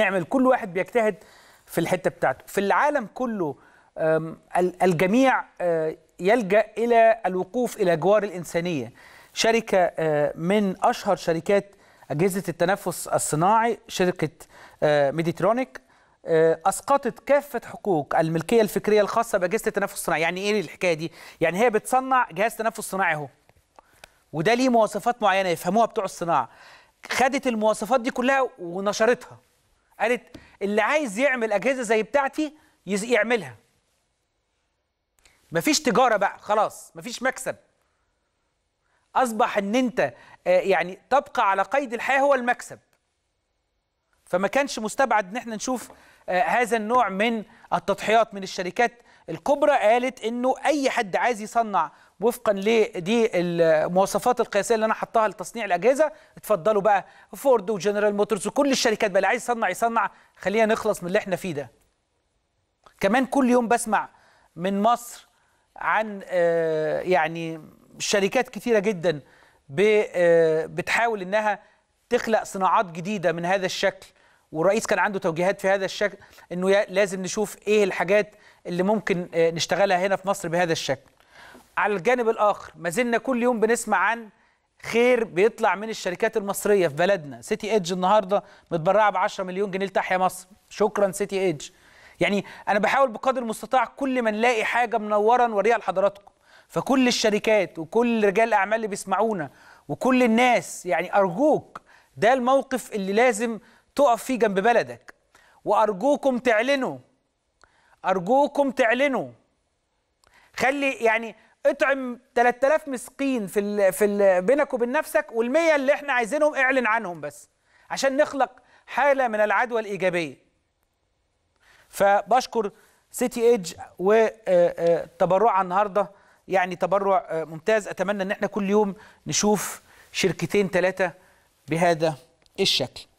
نعمل كل واحد بيجتهد في الحته بتاعته في العالم كله الجميع آه، يلجا الى الوقوف الى جوار الانسانيه شركه آه، من اشهر شركات اجهزه التنفس الصناعي شركه آه، ميديترونيك اسقطت كافه حقوق الملكيه الفكريه الخاصه باجهزه التنفس الصناعي يعني ايه الحكايه دي يعني هي بتصنع جهاز تنفس صناعي اهو وده ليه مواصفات معينه يفهموها بتوع الصناعه خدت المواصفات دي كلها ونشرتها قالت اللي عايز يعمل اجهزه زي بتاعتي يعملها مفيش تجاره بقى خلاص مفيش مكسب اصبح ان انت آه، يعني تبقى على قيد الحياه هو المكسب فما كانش مستبعد ان احنا نشوف آه، هذا النوع من التضحيات من الشركات الكبرى قالت انه اي حد عايز يصنع وفقا لدي المواصفات القياسيه اللي انا حطاها لتصنيع الاجهزه اتفضلوا بقى فورد وجنرال موتورز وكل الشركات بقى اللي عايز يصنع يصنع خلينا نخلص من اللي احنا فيه ده كمان كل يوم بسمع من مصر عن آه، يعني شركات كثيره جدا آه، بتحاول انها تخلق صناعات جديده من هذا الشكل والرئيس كان عنده توجيهات في هذا الشكل انه لازم نشوف ايه الحاجات اللي ممكن آه، نشتغلها هنا في مصر بهذا الشكل على الجانب الاخر ما زلنا كل يوم بنسمع عن خير بيطلع من الشركات المصريه في بلدنا سيتي ايدج النهارده متبرعه ب 10 مليون جنيه لتحيا مصر شكرا سيتي ايدج يعني انا بحاول بقدر المستطاع كل ما نلاقي حاجه منوره نوريها لحضراتكم فكل الشركات وكل رجال الاعمال اللي بيسمعونا وكل الناس يعني ارجوك ده الموقف اللي لازم تقف فيه جنب بلدك وارجوكم تعلنوا ارجوكم تعلنوا خلي يعني اطعم 3000 مسكين في الـ في الـ بينك وبين نفسك وال100 اللي احنا عايزينهم اعلن عنهم بس عشان نخلق حاله من العدوى الايجابيه فبشكر سيتي ايدج وتبرعها آه، آه، النهارده يعني تبرع آه، ممتاز اتمنى ان احنا كل يوم نشوف شركتين ثلاثه بهذا الشكل